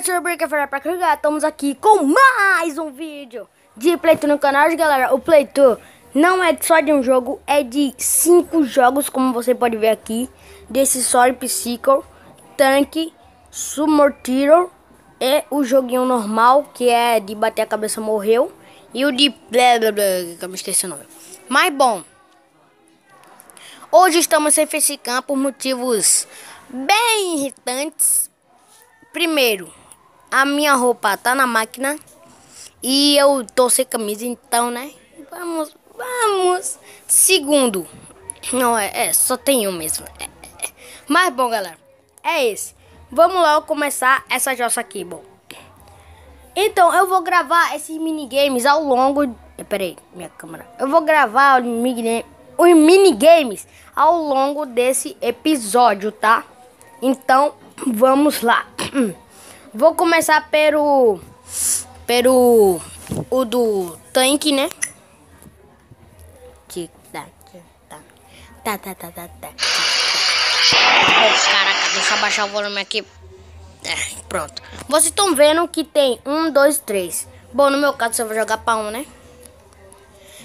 certo, Sr. Brincadeira pra carregar? Estamos aqui com mais um vídeo de Playto no canal, galera. O Playto não é só de um jogo, é de cinco jogos, como você pode ver aqui. Desse Sorry Psycho, Tank, Sumortiro e o joguinho normal, que é de bater a cabeça morreu. E o de... Blá, blá, blá, que eu me esqueci o nome. Mas bom, hoje estamos sem Facecam por motivos bem irritantes. Primeiro, a minha roupa tá na máquina e eu tô sem camisa, então, né? Vamos, vamos. Segundo. Não, é, é só tem um mesmo. É, é. é. Mas bom, galera, é esse. Vamos logo começar essa jossa aqui, bom. Então, eu vou gravar esses minigames ao longo... Eh, peraí, minha câmera. Eu vou gravar os minigames os minigames ao longo desse episódio, tá? Então, vamos lá. Vou começar pelo. pelo. o do tanque, né? Tic tac, tac. Tá, tá, tá, tá, tá. Caraca, deixa eu baixar o volume aqui. É, pronto. Vocês estão vendo que tem um, dois, três. Bom, no meu caso, eu vou jogar pra um, né?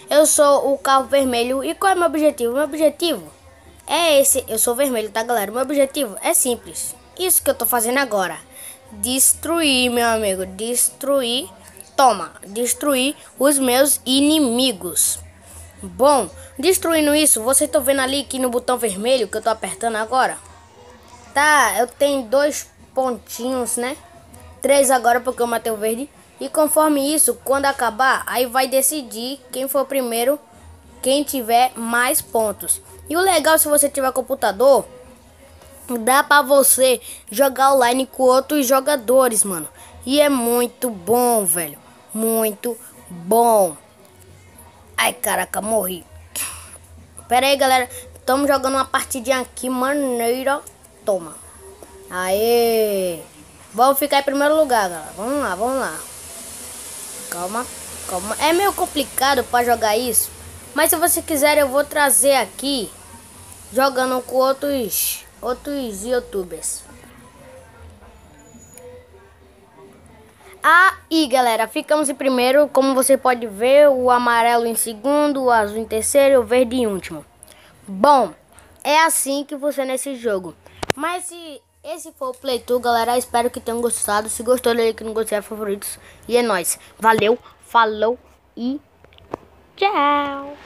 Eu sou o carro vermelho. E qual é meu objetivo? Meu objetivo é esse. Eu sou vermelho, tá, galera? Meu objetivo é simples. Isso que eu tô fazendo agora destruir, meu amigo, destruir, toma, destruir os meus inimigos. Bom, destruindo isso, você estão vendo ali que no botão vermelho que eu tô apertando agora? Tá, eu tenho dois pontinhos, né? Três agora porque eu matei o verde. E conforme isso, quando acabar, aí vai decidir quem for primeiro, quem tiver mais pontos. E o legal, se você tiver computador, Dá pra você jogar online com outros jogadores, mano. E é muito bom, velho. Muito bom. Ai, caraca, morri. Pera aí, galera. Estamos jogando uma partidinha aqui, maneira. Toma. Aê. Vamos ficar em primeiro lugar, galera. Vamos lá, vamos lá. Calma, calma. É meio complicado pra jogar isso. Mas se você quiser, eu vou trazer aqui. Jogando com outros outros youtubers. Aí galera, ficamos em primeiro, como você pode ver, o amarelo em segundo, o azul em terceiro, o verde em último. Bom, é assim que funciona esse jogo. Mas se esse foi o playthrough, galera, espero que tenham gostado. Se gostou, dele que não gostei, é favoritos. E é nóis. Valeu, falou e tchau.